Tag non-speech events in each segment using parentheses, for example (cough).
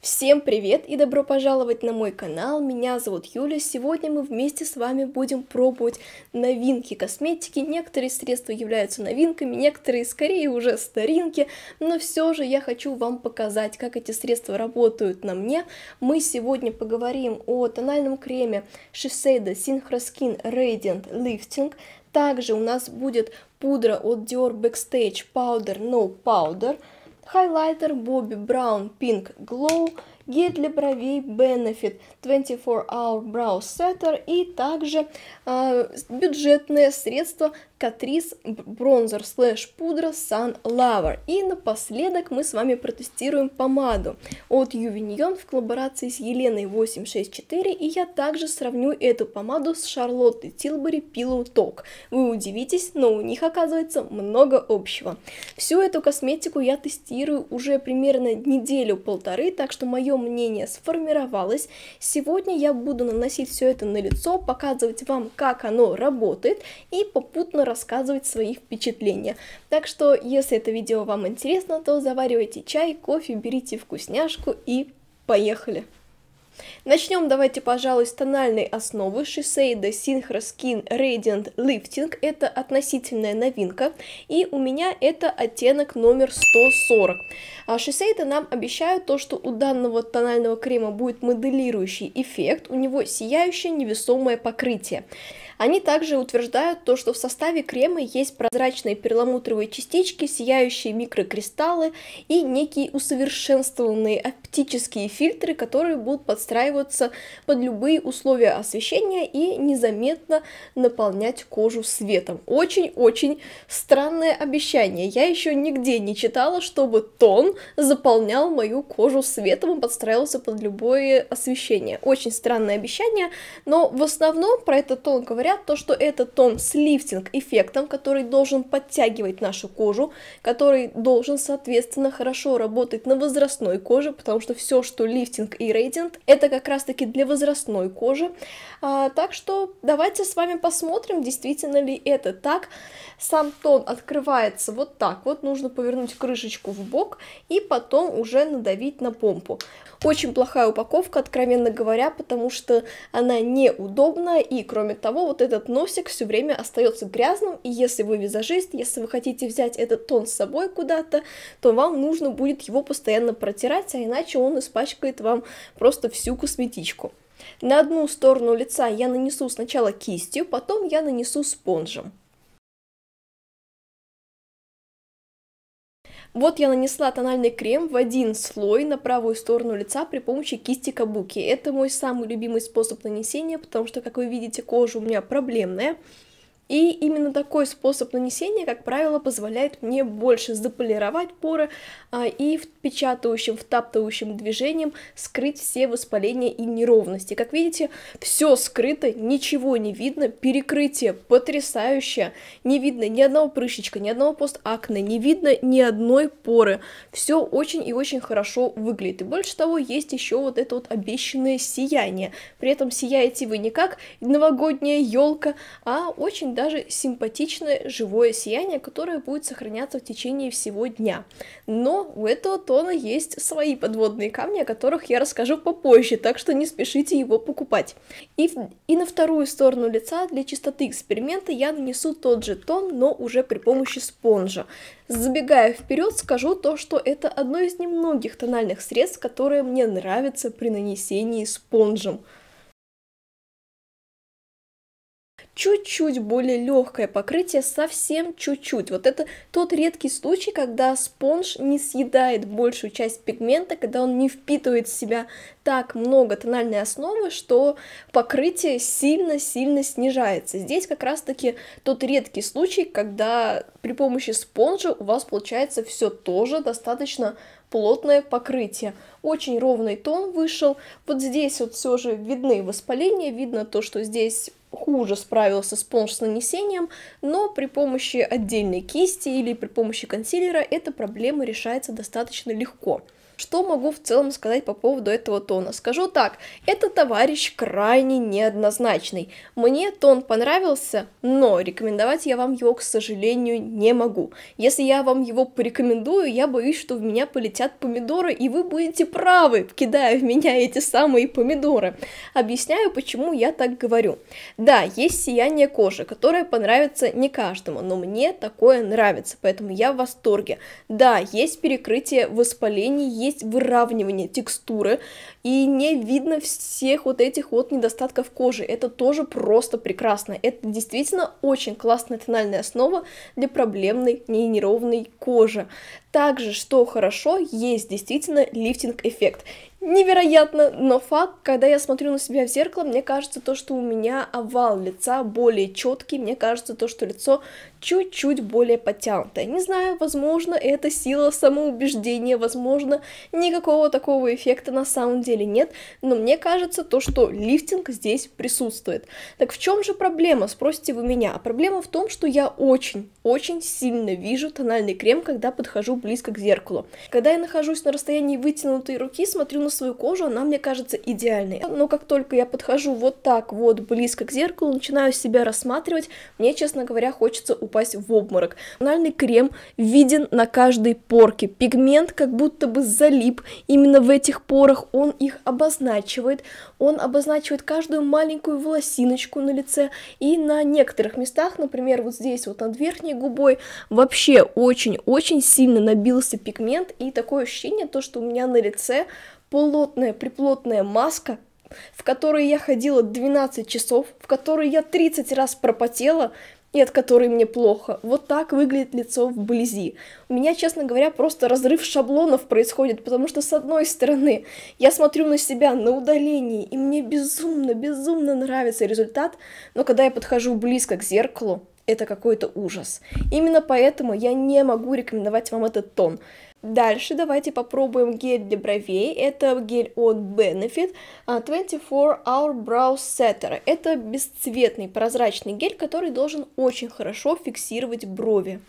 Всем привет и добро пожаловать на мой канал, меня зовут Юля, сегодня мы вместе с вами будем пробовать новинки косметики, некоторые средства являются новинками, некоторые скорее уже старинки, но все же я хочу вам показать, как эти средства работают на мне. Мы сегодня поговорим о тональном креме Shiseido Synchro Skin Radiant Lifting, также у нас будет пудра от Dior Backstage Powder No Powder, Хайлайтер Bobbi Brown Pink Glow, гель для бровей Benefit 24 Hour Brow Setter и также э, а, бюджетное средство Catrice Bronzer Slash Pudra Sun Lover. И напоследок мы с вами протестируем помаду от Ювиньон в коллаборации с Еленой 864, и я также сравню эту помаду с Шарлоттой Тилбери Pillow Talk. Вы удивитесь, но у них оказывается много общего. Всю эту косметику я тестирую уже примерно неделю-полторы, так что мое мнение сформировалось. Сегодня я буду наносить все это на лицо, показывать вам, как оно работает, и попутно рассказывать свои впечатления. Так что, если это видео вам интересно, то заваривайте чай, кофе, берите вкусняшку и поехали! Начнем давайте, пожалуй, с тональной основы Shiseido Synchro Skin Radiant Lifting. Это относительная новинка, и у меня это оттенок номер 140. Shiseido а нам обещают то, что у данного тонального крема будет моделирующий эффект, у него сияющее невесомое покрытие. Они также утверждают то, что в составе крема есть прозрачные перламутровые частички, сияющие микрокристаллы и некие усовершенствованные оптические фильтры, которые будут подстраиваться под любые условия освещения и незаметно наполнять кожу светом. Очень-очень странное обещание. Я еще нигде не читала, чтобы тон заполнял мою кожу светом и подстраивался под любое освещение. Очень странное обещание, но в основном про этот тон говорят говорят то, что этот тон с лифтинг-эффектом, который должен подтягивать нашу кожу, который должен, соответственно, хорошо работать на возрастной коже, потому что все, что лифтинг и рейдинг, это как раз-таки для возрастной кожи. А, так что давайте с вами посмотрим, действительно ли это так. Сам тон открывается вот так. Вот нужно повернуть крышечку в бок и потом уже надавить на помпу. Очень плохая упаковка, откровенно говоря, потому что она неудобная, и кроме того, вот этот носик все время остается грязным, и если вы визажист, если вы хотите взять этот тон с собой куда-то, то вам нужно будет его постоянно протирать, а иначе он испачкает вам просто всю косметичку. На одну сторону лица я нанесу сначала кистью, потом я нанесу спонжем. Вот я нанесла тональный крем в один слой на правую сторону лица при помощи кисти кабуки. Это мой самый любимый способ нанесения, потому что, как вы видите, кожа у меня проблемная. И именно такой способ нанесения, как правило, позволяет мне больше заполировать поры а, и впечатывающим, втаптывающим движением скрыть все воспаления и неровности. Как видите, все скрыто, ничего не видно, перекрытие потрясающее, не видно ни одного прыщичка, ни одного постакне, не видно ни одной поры. Все очень и очень хорошо выглядит. И больше того, есть еще вот это вот обещанное сияние. При этом сияете вы не как новогодняя елка, а очень даже симпатичное живое сияние, которое будет сохраняться в течение всего дня. Но у этого тона есть свои подводные камни, о которых я расскажу попозже, так что не спешите его покупать. И, и на вторую сторону лица для чистоты эксперимента я нанесу тот же тон, но уже при помощи спонжа. Забегая вперед, скажу то, что это одно из немногих тональных средств, которые мне нравятся при нанесении спонжем. чуть-чуть более легкое покрытие, совсем чуть-чуть. Вот это тот редкий случай, когда спонж не съедает большую часть пигмента, когда он не впитывает в себя так много тональной основы, что покрытие сильно-сильно снижается. Здесь как раз-таки тот редкий случай, когда при помощи спонжа у вас получается все тоже достаточно плотное покрытие. Очень ровный тон вышел. Вот здесь вот все же видны воспаления, видно то, что здесь хуже справился спонж с нанесением, но при помощи отдельной кисти или при помощи консилера эта проблема решается достаточно легко. Что могу в целом сказать по поводу этого тона? Скажу так, это товарищ крайне неоднозначный. Мне тон понравился, но рекомендовать я вам его, к сожалению, не могу. Если я вам его порекомендую, я боюсь, что в меня полетят помидоры, и вы будете правы, кидая в меня эти самые помидоры. Объясняю, почему я так говорю. Да, есть сияние кожи, которое понравится не каждому, но мне такое нравится, поэтому я в восторге. Да, есть перекрытие воспалений есть выравнивание текстуры, и не видно всех вот этих вот недостатков кожи. Это тоже просто прекрасно. Это действительно очень классная тональная основа для проблемной неинированной кожи. Также, что хорошо, есть действительно лифтинг-эффект. Невероятно, но факт, когда я смотрю на себя в зеркало, мне кажется то, что у меня овал лица более четкий, мне кажется то, что лицо чуть-чуть более подтянутое. Не знаю, возможно, это сила самоубеждения, возможно, никакого такого эффекта на самом деле нет, но мне кажется то, что лифтинг здесь присутствует. Так в чем же проблема, спросите вы меня? А проблема в том, что я очень-очень сильно вижу тональный крем, когда подхожу близко к зеркалу. Когда я нахожусь на расстоянии вытянутой руки, смотрю на свою кожу, она мне кажется идеальной. Но как только я подхожу вот так вот близко к зеркалу, начинаю себя рассматривать, мне, честно говоря, хочется упасть в обморок. Тональный крем виден на каждой порке. Пигмент как будто бы залип именно в этих порах, он их обозначивает. Он обозначивает каждую маленькую волосиночку на лице и на некоторых местах, например, вот здесь вот над верхней губой, вообще очень-очень сильно набился пигмент, и такое ощущение, то, что у меня на лице плотная, приплотная маска, в которой я ходила 12 часов, в которой я 30 раз пропотела, и от которой мне плохо. Вот так выглядит лицо вблизи. У меня, честно говоря, просто разрыв шаблонов происходит, потому что, с одной стороны, я смотрю на себя на удалении, и мне безумно, безумно нравится результат, но когда я подхожу близко к зеркалу, это какой-то ужас. Именно поэтому я не могу рекомендовать вам этот тон. Дальше давайте попробуем гель для бровей. Это гель от Benefit 24 а, Hour Brow Setter. Это бесцветный прозрачный гель, который должен очень хорошо фиксировать брови.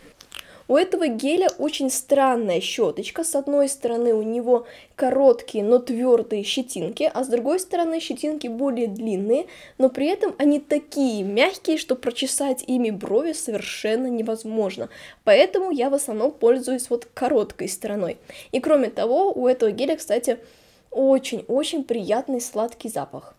У этого геля очень странная щеточка. С одной стороны у него короткие, но твердые щетинки, а с другой стороны щетинки более длинные, но при этом они такие мягкие, что прочесать ими брови совершенно невозможно. Поэтому я в основном пользуюсь вот короткой стороной. И кроме того, у этого геля, кстати, очень-очень приятный сладкий запах.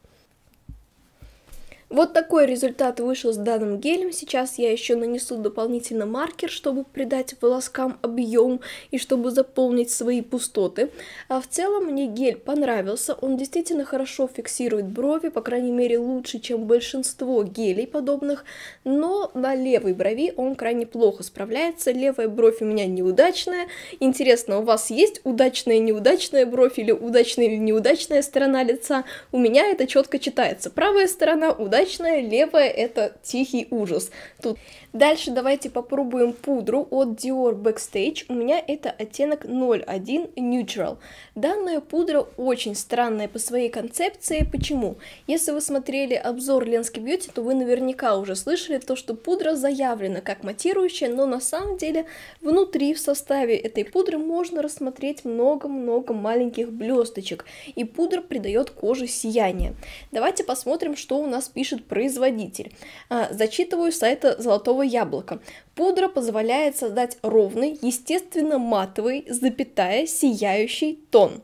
Вот такой результат вышел с данным гелем. Сейчас я еще нанесу дополнительно маркер, чтобы придать волоскам объем и чтобы заполнить свои пустоты. А в целом мне гель понравился. Он действительно хорошо фиксирует брови, по крайней мере лучше, чем большинство гелей подобных. Но на левой брови он крайне плохо справляется. Левая бровь у меня неудачная. Интересно, у вас есть удачная неудачная бровь или удачная или неудачная сторона лица? У меня это четко читается. Правая сторона удачная однозначно, левая это тихий ужас. Тут. Дальше давайте попробуем пудру от Dior Backstage. У меня это оттенок 01 Neutral. Данная пудра очень странная по своей концепции. Почему? Если вы смотрели обзор Ленски beauty, то вы наверняка уже слышали то, что пудра заявлена как матирующая, но на самом деле внутри в составе этой пудры можно рассмотреть много-много маленьких блесточек, и пудра придает коже сияние. Давайте посмотрим, что у нас пишет пишет производитель. А, зачитываю с сайта «Золотого яблока». Пудра позволяет создать ровный, естественно матовый, запятая, сияющий тон.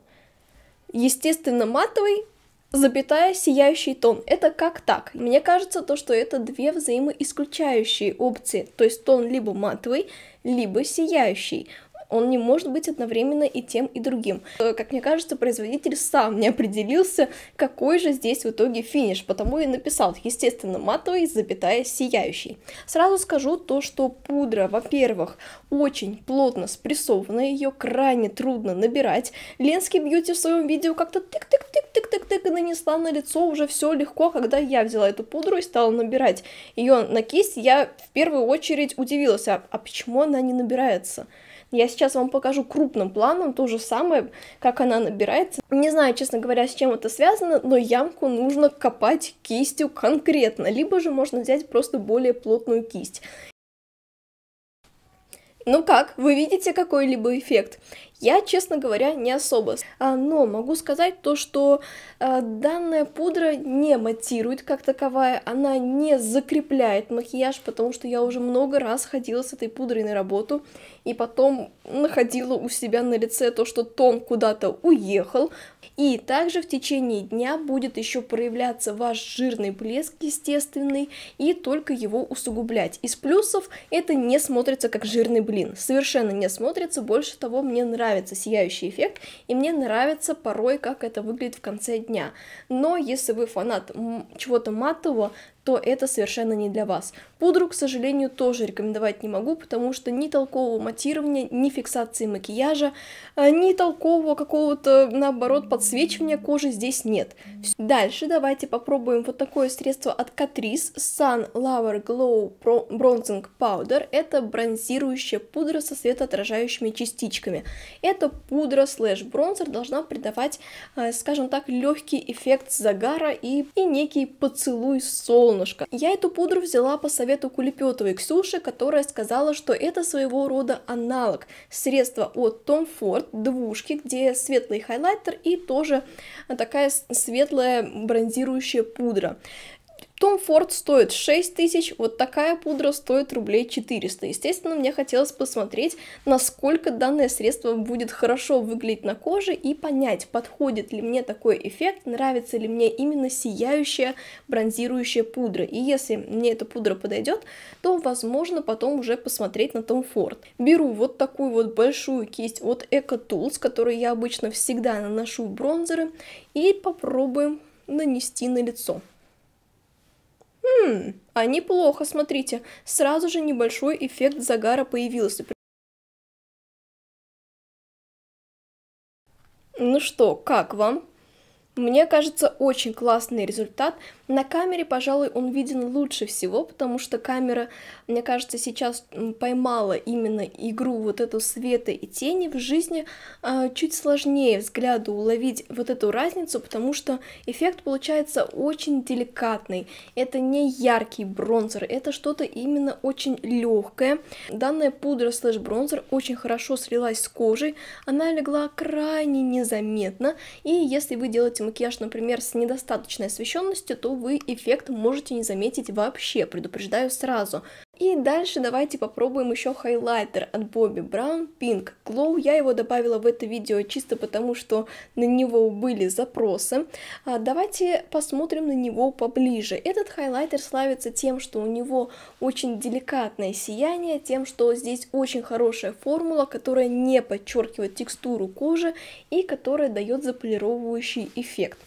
Естественно матовый, запятая, сияющий тон. Это как так? Мне кажется, то, что это две взаимоисключающие опции. То есть тон либо матовый, либо сияющий он не может быть одновременно и тем, и другим. Э, как мне кажется, производитель сам не определился, какой же здесь в итоге финиш, потому и написал, естественно, матовый, запятая, сияющий. Сразу скажу то, что пудра, во-первых, очень плотно спрессована, ее крайне трудно набирать. Ленский Бьюти в своем видео как-то тык-тык-тык-тык-тык и нанесла на лицо уже все легко, а когда я взяла эту пудру и стала набирать ее на кисть, я в первую очередь удивилась, а, а почему она не набирается? Я сейчас вам покажу крупным планом то же самое, как она набирается. Не знаю, честно говоря, с чем это связано, но ямку нужно копать кистью конкретно, либо же можно взять просто более плотную кисть. Ну как, вы видите какой-либо эффект? Я, честно говоря, не особо. А, но могу сказать то, что а, данная пудра не матирует как таковая, она не закрепляет макияж, потому что я уже много раз ходила с этой пудрой на работу, и потом находила у себя на лице то, что тон куда-то уехал. И также в течение дня будет еще проявляться ваш жирный блеск естественный, и только его усугублять. Из плюсов это не смотрится как жирный блин, совершенно не смотрится, больше того, мне нравится нравится сияющий эффект, и мне нравится порой, как это выглядит в конце дня. Но если вы фанат чего-то матового, то это совершенно не для вас. Пудру, к сожалению, тоже рекомендовать не могу, потому что ни толкового матирования, ни фиксации макияжа, а, ни толкового какого-то, наоборот, подсвечивания кожи здесь нет. Дальше давайте попробуем вот такое средство от Catrice Sun Lover Glow Bronzing Powder. Это бронзирующая пудра со светоотражающими частичками. Эта пудра слэш-бронзер должна придавать, а, скажем так, легкий эффект загара и, и некий поцелуй солнца солнышко. Я эту пудру взяла по совету Кулепетовой Ксюши, которая сказала, что это своего рода аналог средства от Tom Ford двушки, где светлый хайлайтер и тоже такая светлая бронзирующая пудра. Том Форд стоит 6 тысяч, вот такая пудра стоит рублей 400. Естественно, мне хотелось посмотреть, насколько данное средство будет хорошо выглядеть на коже и понять, подходит ли мне такой эффект, нравится ли мне именно сияющая бронзирующая пудра. И если мне эта пудра подойдет, то, возможно, потом уже посмотреть на Том Форд. Беру вот такую вот большую кисть от Eco Tools, которую я обычно всегда наношу бронзеры, и попробуем нанести на лицо. Хм, а неплохо, смотрите. Сразу же небольшой эффект загара появился. Ну что, как вам? Мне кажется, очень классный результат, на камере, пожалуй, он виден лучше всего, потому что камера, мне кажется, сейчас поймала именно игру вот эту света и тени. В жизни а, чуть сложнее взгляду уловить вот эту разницу, потому что эффект получается очень деликатный. Это не яркий бронзер, это что-то именно очень легкое. Данная пудра слэш бронзер очень хорошо слилась с кожей, она легла крайне незаметно, и если вы делаете макияж, например, с недостаточной освещенностью, то вы эффект можете не заметить вообще, предупреждаю сразу. И дальше давайте попробуем еще хайлайтер от Bobby Brown Pink Glow. Я его добавила в это видео чисто потому, что на него были запросы. А давайте посмотрим на него поближе. Этот хайлайтер славится тем, что у него очень деликатное сияние, тем, что здесь очень хорошая формула, которая не подчеркивает текстуру кожи и которая дает заполировывающий эффект.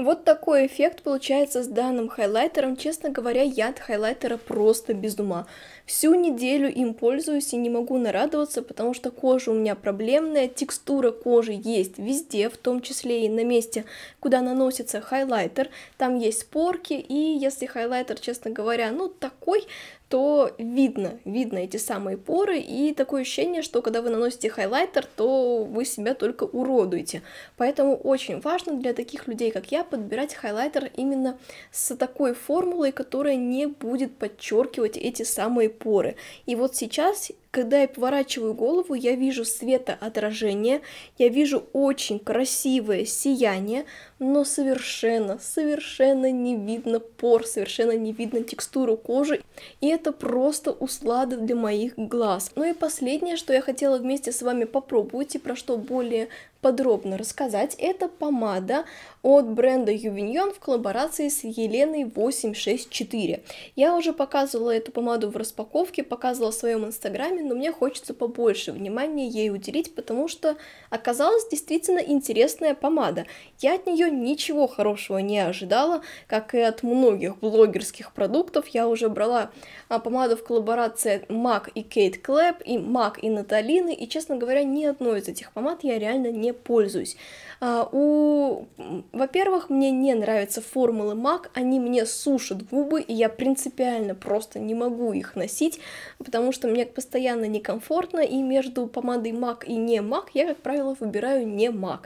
Вот такой эффект получается с данным хайлайтером. Честно говоря, я от хайлайтера просто без ума. Всю неделю им пользуюсь и не могу нарадоваться, потому что кожа у меня проблемная, текстура кожи есть везде, в том числе и на месте, куда наносится хайлайтер. Там есть порки, и если хайлайтер, честно говоря, ну такой, то видно, видно эти самые поры, и такое ощущение, что когда вы наносите хайлайтер, то вы себя только уродуете. Поэтому очень важно для таких людей, как я, подбирать хайлайтер именно с такой формулой, которая не будет подчеркивать эти самые поры. И вот сейчас когда я поворачиваю голову, я вижу светоотражение, я вижу очень красивое сияние, но совершенно, совершенно не видно пор, совершенно не видно текстуру кожи, и это просто услада для моих глаз. Ну и последнее, что я хотела вместе с вами попробовать и про что более подробно рассказать, это помада от бренда Ювиньон в коллаборации с Еленой 864. Я уже показывала эту помаду в распаковке, показывала в своем инстаграме, но мне хочется побольше внимания ей уделить, потому что оказалась действительно интересная помада. Я от нее ничего хорошего не ожидала, как и от многих блогерских продуктов. Я уже брала а, помаду в коллаборации Мак и Кейт Клэп, и Мак и Наталины, и, честно говоря, ни одной из этих помад я реально не пользуюсь. А, у... Во-первых, мне не нравятся формулы MAC, они мне сушат губы, и я принципиально просто не могу их носить, потому что мне постоянно некомфортно, и между помадой MAC и не MAC я, как правило, выбираю не MAC.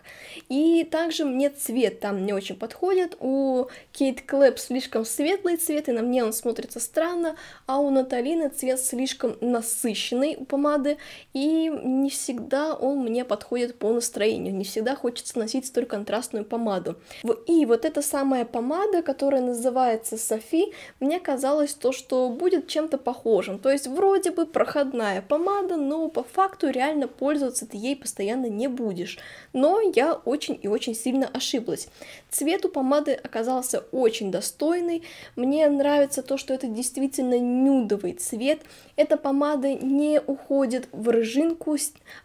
И также мне цвет там не очень подходит, у Кейт Клэп слишком светлый цвет, и на мне он смотрится странно, а у Наталины цвет слишком насыщенный у помады, и не всегда он мне подходит по настроению настроению. Не всегда хочется носить столь контрастную помаду. И вот эта самая помада, которая называется Софи, мне казалось то, что будет чем-то похожим. То есть вроде бы проходная помада, но по факту реально пользоваться ты ей постоянно не будешь. Но я очень и очень сильно ошиблась. Цвет у помады оказался очень достойный. Мне нравится то, что это действительно нюдовый цвет. Эта помада не уходит в рыжинку.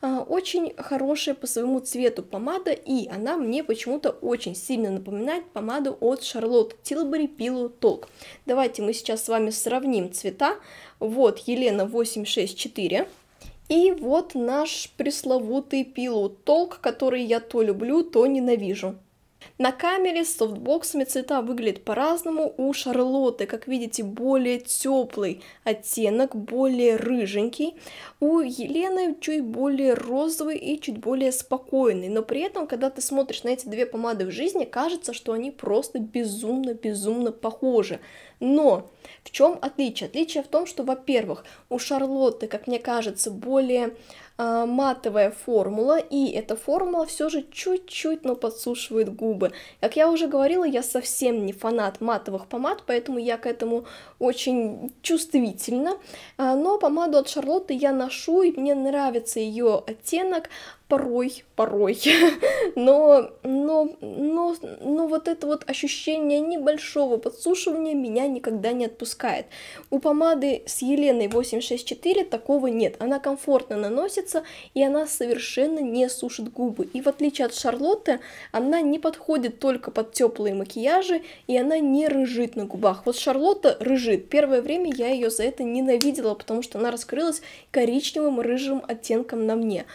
А, очень хорошая по своему цвету цвету помада, и она мне почему-то очень сильно напоминает помаду от Charlotte Tilbury Pillow Talk. Давайте мы сейчас с вами сравним цвета. Вот Елена 864. И вот наш пресловутый Pillow Talk, который я то люблю, то ненавижу. На камере с софтбоксами цвета выглядят по-разному. У Шарлотты, как видите, более теплый оттенок, более рыженький. У Елены чуть более розовый и чуть более спокойный. Но при этом, когда ты смотришь на эти две помады в жизни, кажется, что они просто безумно-безумно похожи. Но в чем отличие? Отличие в том, что, во-первых, у Шарлотты, как мне кажется, более Э, матовая формула, и эта формула все же чуть-чуть, но подсушивает губы. Как я уже говорила, я совсем не фанат матовых помад, поэтому я к этому очень чувствительна. Э, но помаду от Шарлотты я ношу, и мне нравится ее оттенок, порой, порой, (laughs) но, но, но, но вот это вот ощущение небольшого подсушивания меня никогда не отпускает. У помады с Еленой 864 такого нет, она комфортно наносится и она совершенно не сушит губы. И в отличие от Шарлотты, она не подходит только под теплые макияжи и она не рыжит на губах. Вот Шарлотта рыжит, первое время я ее за это ненавидела, потому что она раскрылась коричневым рыжим оттенком на мне.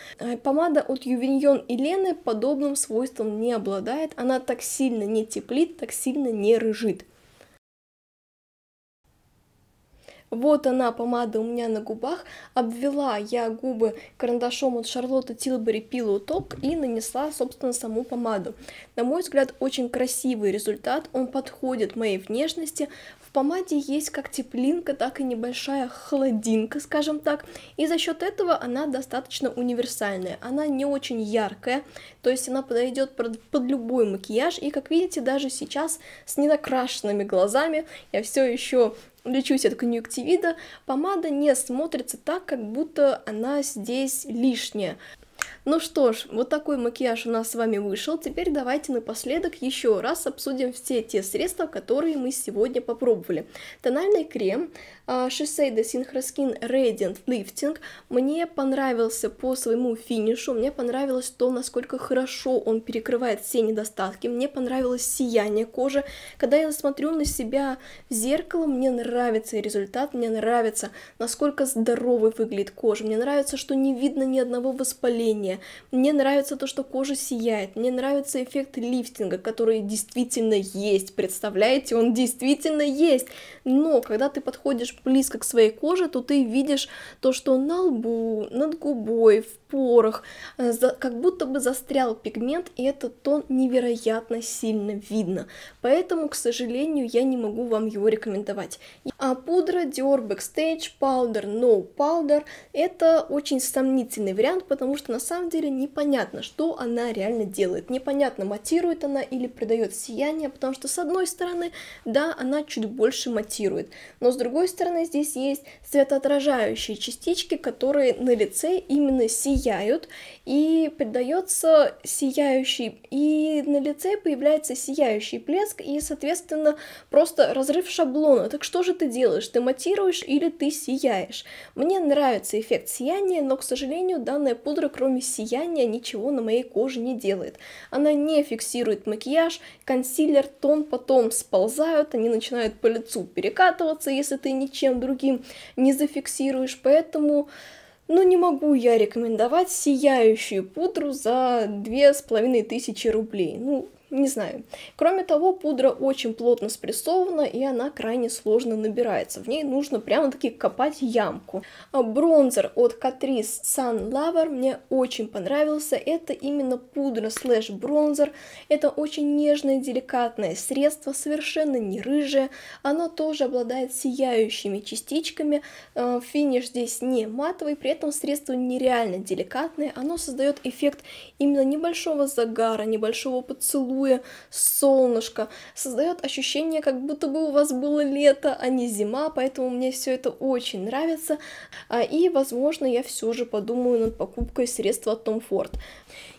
Помада от Ювиньон и Лены подобным свойством не обладает, она так сильно не теплит, так сильно не рыжит. Вот она, помада у меня на губах. Обвела я губы карандашом от Шарлотты Тилбери Pillow Talk и нанесла, собственно, саму помаду. На мой взгляд, очень красивый результат. Он подходит моей внешности. В помаде есть как теплинка, так и небольшая холодинка, скажем так. И за счет этого она достаточно универсальная. Она не очень яркая, то есть она подойдет под, под любой макияж. И, как видите, даже сейчас с ненакрашенными глазами я все еще лечусь от конъюнктивита, помада не смотрится так, как будто она здесь лишняя. Ну что ж, вот такой макияж у нас с вами вышел. Теперь давайте напоследок еще раз обсудим все те средства, которые мы сегодня попробовали. Тональный крем Shiseido а, Synchro Radiant Lifting мне понравился по своему финишу, мне понравилось то, насколько хорошо он перекрывает все недостатки, мне понравилось сияние кожи. Когда я смотрю на себя в зеркало, мне нравится результат, мне нравится, насколько здоровой выглядит кожа, мне нравится, что не видно ни одного воспаления, сияние. Мне нравится то, что кожа сияет. Мне нравится эффект лифтинга, который действительно есть. Представляете, он действительно есть. Но когда ты подходишь близко к своей коже, то ты видишь то, что на лбу, над губой, в порах, э, как будто бы застрял пигмент, и этот тон невероятно сильно видно. Поэтому, к сожалению, я не могу вам его рекомендовать. А пудра Dior Backstage Powder No Powder это очень сомнительный вариант, потому что на самом деле непонятно, что она реально делает. Непонятно, матирует она или придает сияние, потому что с одной стороны, да, она чуть больше матирует, но с другой стороны здесь есть светоотражающие частички, которые на лице именно сияют сияют, и придается сияющий, и на лице появляется сияющий блеск, и, соответственно, просто разрыв шаблона. Так что же ты делаешь? Ты матируешь или ты сияешь? Мне нравится эффект сияния, но, к сожалению, данная пудра, кроме сияния, ничего на моей коже не делает. Она не фиксирует макияж, консилер, тон потом сползают, они начинают по лицу перекатываться, если ты ничем другим не зафиксируешь, поэтому... Поэтому но «Ну, не могу я рекомендовать сияющую пудру за две с половиной тысячи рублей. Ну, не знаю. Кроме того, пудра очень плотно спрессована, и она крайне сложно набирается. В ней нужно прямо-таки копать ямку. А бронзер от Catrice Sun Lover мне очень понравился. Это именно пудра слэш бронзер. Это очень нежное, деликатное средство, совершенно не рыжее. Оно тоже обладает сияющими частичками. А, финиш здесь не матовый, при этом средство нереально деликатное. Оно создает эффект именно небольшого загара, небольшого поцелуя, аллилуйя, солнышко, создает ощущение, как будто бы у вас было лето, а не зима, поэтому мне все это очень нравится, а, и, возможно, я все же подумаю над покупкой средства от Tom Ford.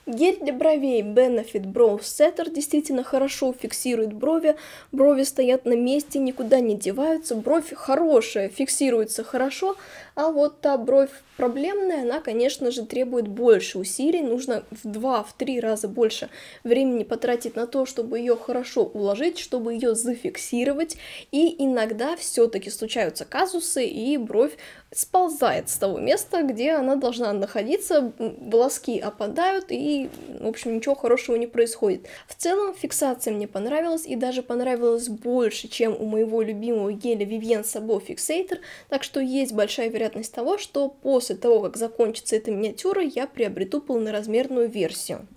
Гель для бровей Benefit Brow Setter действительно хорошо фиксирует брови, брови стоят на месте, никуда не деваются, бровь хорошая, фиксируется хорошо, а вот та бровь проблемная, она, конечно же, требует больше усилий, нужно в 2-3 раза больше времени потратить на то, чтобы ее хорошо уложить, чтобы ее зафиксировать, и иногда все-таки случаются казусы, и бровь сползает с того места, где она должна находиться, волоски опадают, и в общем, ничего хорошего не происходит. В целом, фиксация мне понравилась, и даже понравилась больше, чем у моего любимого геля Vivienne Sabo Fixator, так что есть большая вероятность того, что после того, как закончится эта миниатюра, я приобрету полноразмерную версию.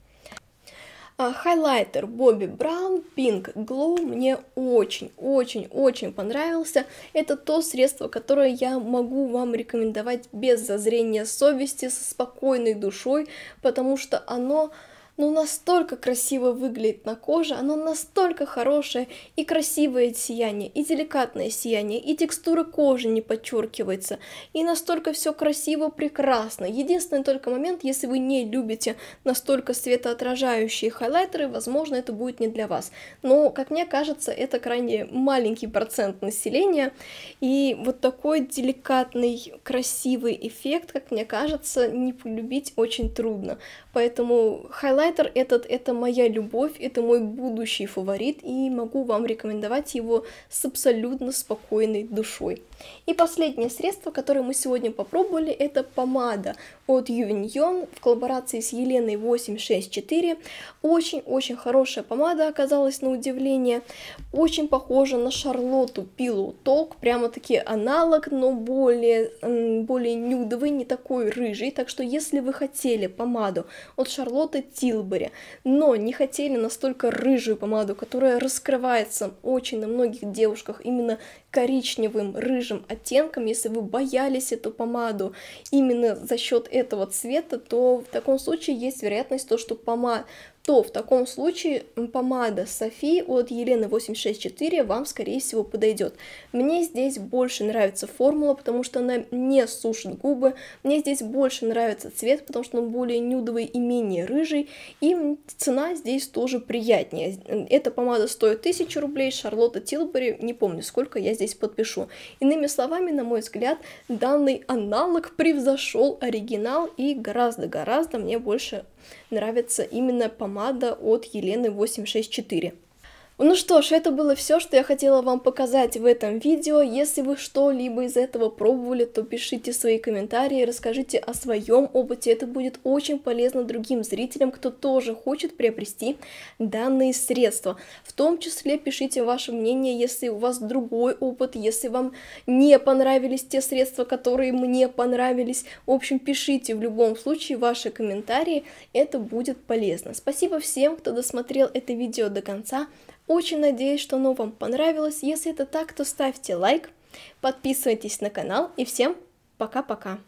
А, хайлайтер Бобби Браун Pink Glow мне очень-очень-очень понравился. Это то средство, которое я могу вам рекомендовать без зазрения совести, со спокойной душой, потому что оно но настолько красиво выглядит на коже, оно настолько хорошее, и красивое сияние, и деликатное сияние, и текстура кожи не подчеркивается, и настолько все красиво, прекрасно. Единственный только момент, если вы не любите настолько светоотражающие хайлайтеры, возможно, это будет не для вас. Но, как мне кажется, это крайне маленький процент населения, и вот такой деликатный, красивый эффект, как мне кажется, не полюбить очень трудно. Поэтому хайлайтеры Снайдер этот — это моя любовь, это мой будущий фаворит, и могу вам рекомендовать его с абсолютно спокойной душой. И последнее средство, которое мы сегодня попробовали, это помада от Ювиньон в коллаборации с Еленой 864. Очень-очень хорошая помада оказалась на удивление. Очень похожа на Шарлотту Пилу Толк, прямо-таки аналог, но более, более нюдовый, не такой рыжий. Так что если вы хотели помаду от Шарлотты Тилбери, но не хотели настолько рыжую помаду, которая раскрывается очень на многих девушках именно коричневым, рыжим, рыжим оттенком, если вы боялись эту помаду именно за счет этого цвета, то в таком случае есть вероятность то, что пома то в таком случае помада Софи от Елены 864 вам, скорее всего, подойдет. Мне здесь больше нравится формула, потому что она не сушит губы. Мне здесь больше нравится цвет, потому что он более нюдовый и менее рыжий. И цена здесь тоже приятнее. Эта помада стоит 1000 рублей, Шарлотта Тилбери, не помню, сколько я здесь подпишу. Иными словами, на мой взгляд, данный аналог превзошел оригинал и гораздо-гораздо мне больше нравится именно помада помада от Елены 864. Ну что ж, это было все, что я хотела вам показать в этом видео. Если вы что-либо из этого пробовали, то пишите свои комментарии, расскажите о своем опыте. Это будет очень полезно другим зрителям, кто тоже хочет приобрести данные средства. В том числе пишите ваше мнение, если у вас другой опыт, если вам не понравились те средства, которые мне понравились. В общем, пишите в любом случае ваши комментарии, это будет полезно. Спасибо всем, кто досмотрел это видео до конца. Очень надеюсь, что оно вам понравилось. Если это так, то ставьте лайк, подписывайтесь на канал и всем пока-пока.